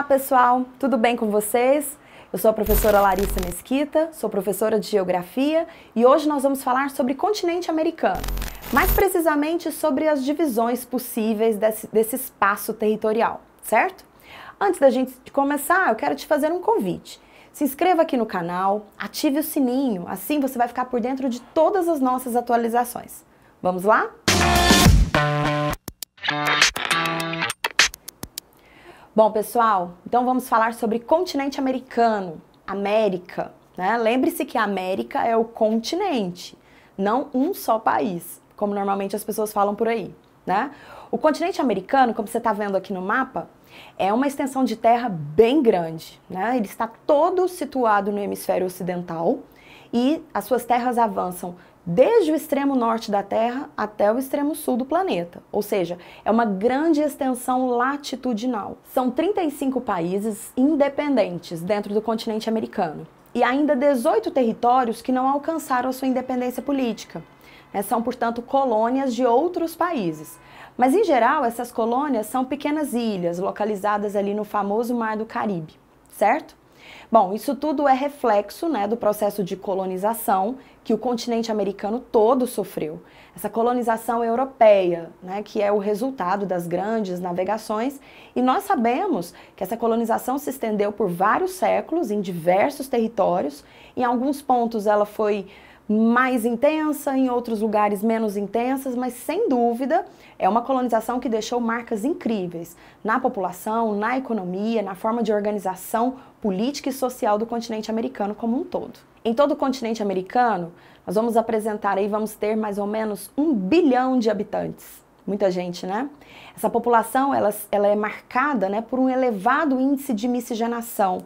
Olá, pessoal, tudo bem com vocês? Eu sou a professora Larissa Mesquita, sou professora de Geografia e hoje nós vamos falar sobre continente americano, mais precisamente sobre as divisões possíveis desse, desse espaço territorial, certo? Antes da gente começar, eu quero te fazer um convite. Se inscreva aqui no canal, ative o sininho, assim você vai ficar por dentro de todas as nossas atualizações. Vamos lá? Música Bom, pessoal, então vamos falar sobre continente americano, América. Né? Lembre-se que a América é o continente, não um só país, como normalmente as pessoas falam por aí. Né? O continente americano, como você está vendo aqui no mapa, é uma extensão de terra bem grande. Né? Ele está todo situado no hemisfério ocidental e as suas terras avançam desde o extremo norte da Terra até o extremo sul do planeta, ou seja, é uma grande extensão latitudinal. São 35 países independentes dentro do continente americano e ainda 18 territórios que não alcançaram sua independência política. Né? São, portanto, colônias de outros países. Mas, em geral, essas colônias são pequenas ilhas localizadas ali no famoso Mar do Caribe, certo? Bom, isso tudo é reflexo né, do processo de colonização que o continente americano todo sofreu. Essa colonização europeia, né, que é o resultado das grandes navegações, e nós sabemos que essa colonização se estendeu por vários séculos em diversos territórios. Em alguns pontos ela foi mais intensa, em outros lugares menos intensas, mas sem dúvida é uma colonização que deixou marcas incríveis na população, na economia, na forma de organização política e social do continente americano como um todo. Em todo o continente americano, nós vamos apresentar aí, vamos ter mais ou menos um bilhão de habitantes. Muita gente, né? Essa população ela, ela é marcada né, por um elevado índice de miscigenação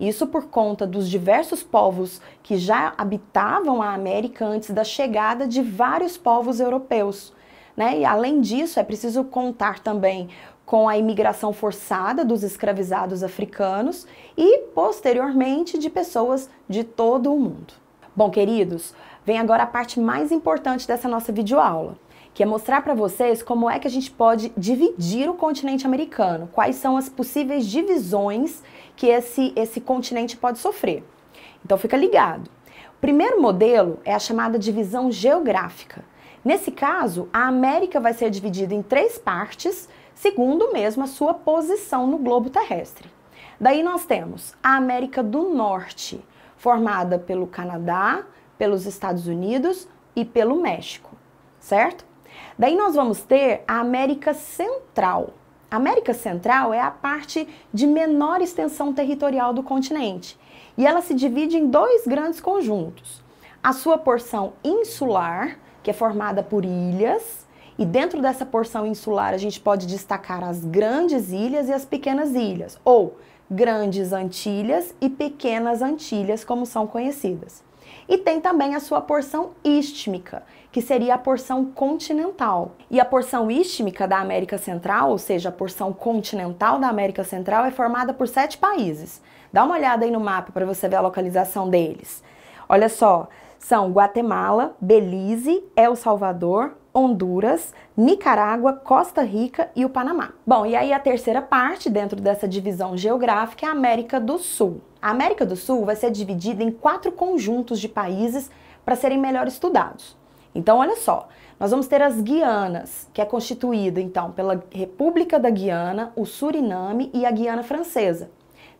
isso por conta dos diversos povos que já habitavam a América antes da chegada de vários povos europeus. Né? E além disso, é preciso contar também com a imigração forçada dos escravizados africanos e, posteriormente, de pessoas de todo o mundo. Bom, queridos, vem agora a parte mais importante dessa nossa videoaula, que é mostrar para vocês como é que a gente pode dividir o continente americano, quais são as possíveis divisões que esse, esse continente pode sofrer. Então fica ligado. O primeiro modelo é a chamada divisão geográfica. Nesse caso, a América vai ser dividida em três partes, segundo mesmo a sua posição no globo terrestre. Daí nós temos a América do Norte, formada pelo Canadá, pelos Estados Unidos e pelo México, certo? Daí nós vamos ter a América Central, a América Central é a parte de menor extensão territorial do continente e ela se divide em dois grandes conjuntos. A sua porção insular, que é formada por ilhas, e dentro dessa porção insular a gente pode destacar as grandes ilhas e as pequenas ilhas, ou grandes antilhas e pequenas antilhas, como são conhecidas. E tem também a sua porção istmica, que seria a porção continental. E a porção istmica da América Central, ou seja, a porção continental da América Central, é formada por sete países. Dá uma olhada aí no mapa para você ver a localização deles. Olha só, são Guatemala, Belize, El Salvador, Honduras, Nicarágua, Costa Rica e o Panamá. Bom, e aí a terceira parte dentro dessa divisão geográfica é a América do Sul. A América do Sul vai ser dividida em quatro conjuntos de países para serem melhor estudados. Então, olha só, nós vamos ter as Guianas, que é constituída então pela República da Guiana, o Suriname e a Guiana Francesa.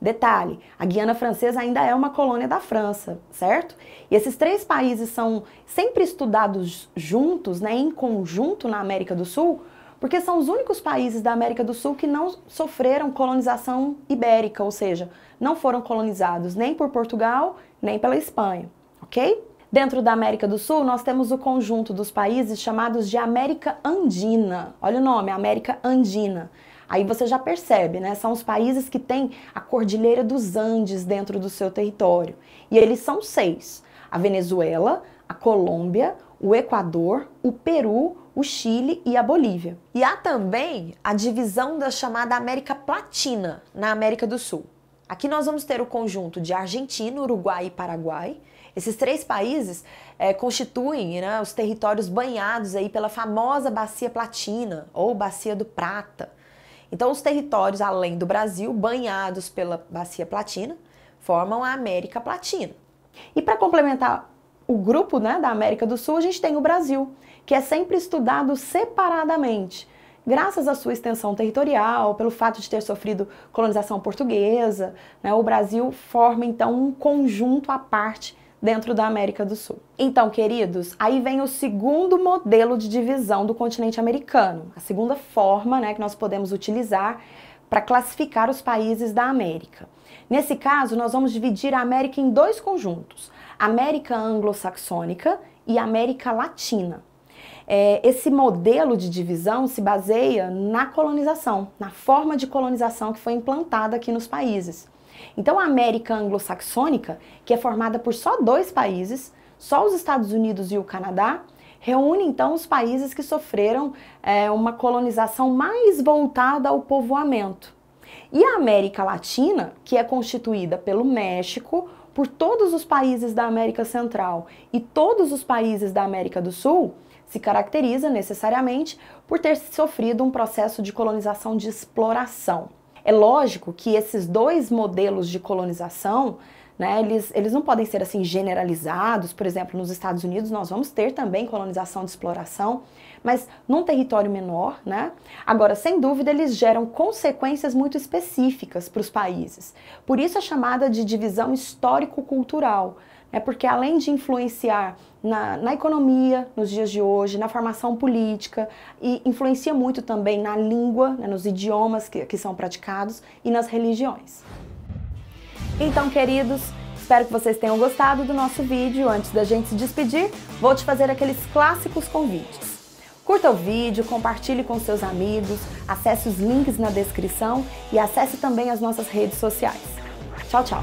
Detalhe, a Guiana Francesa ainda é uma colônia da França, certo? E esses três países são sempre estudados juntos, né, em conjunto na América do Sul, porque são os únicos países da América do Sul que não sofreram colonização ibérica, ou seja, não foram colonizados nem por Portugal, nem pela Espanha, ok? Dentro da América do Sul, nós temos o conjunto dos países chamados de América Andina. Olha o nome, América Andina. Aí você já percebe, né? São os países que têm a Cordilheira dos Andes dentro do seu território. E eles são seis: a Venezuela, a Colômbia, o Equador, o Peru, o Chile e a Bolívia. E há também a divisão da chamada América Platina na América do Sul. Aqui nós vamos ter o conjunto de Argentina, Uruguai e Paraguai. Esses três países é, constituem né, os territórios banhados aí pela famosa Bacia Platina ou Bacia do Prata. Então, os territórios além do Brasil, banhados pela Bacia Platina, formam a América Platina. E para complementar o grupo né, da América do Sul, a gente tem o Brasil, que é sempre estudado separadamente, graças à sua extensão territorial, pelo fato de ter sofrido colonização portuguesa. Né, o Brasil forma, então, um conjunto à parte dentro da América do Sul. Então, queridos, aí vem o segundo modelo de divisão do continente americano, a segunda forma né, que nós podemos utilizar para classificar os países da América. Nesse caso, nós vamos dividir a América em dois conjuntos: América anglo-saxônica e América Latina é, esse modelo de divisão se baseia na colonização, na forma de colonização que foi implantada aqui nos países. Então a América anglo-saxônica, que é formada por só dois países, só os Estados Unidos e o Canadá, reúne então os países que sofreram é, uma colonização mais voltada ao povoamento. E a América Latina, que é constituída pelo México, por todos os países da América Central e todos os países da América do Sul, se caracteriza necessariamente por ter sofrido um processo de colonização de exploração. É lógico que esses dois modelos de colonização né, eles, eles não podem ser assim generalizados. Por exemplo, nos Estados Unidos nós vamos ter também colonização de exploração, mas num território menor, né? Agora, sem dúvida, eles geram consequências muito específicas para os países. Por isso é chamada de divisão histórico-cultural, é porque além de influenciar na, na, economia nos dias de hoje, na formação política, e influencia muito também na língua, né, nos idiomas que, que são praticados e nas religiões. Então, queridos, espero que vocês tenham gostado do nosso vídeo. Antes da gente se despedir, vou te fazer aqueles clássicos convites. Curta o vídeo, compartilhe com seus amigos, acesse os links na descrição e acesse também as nossas redes sociais. Tchau, tchau!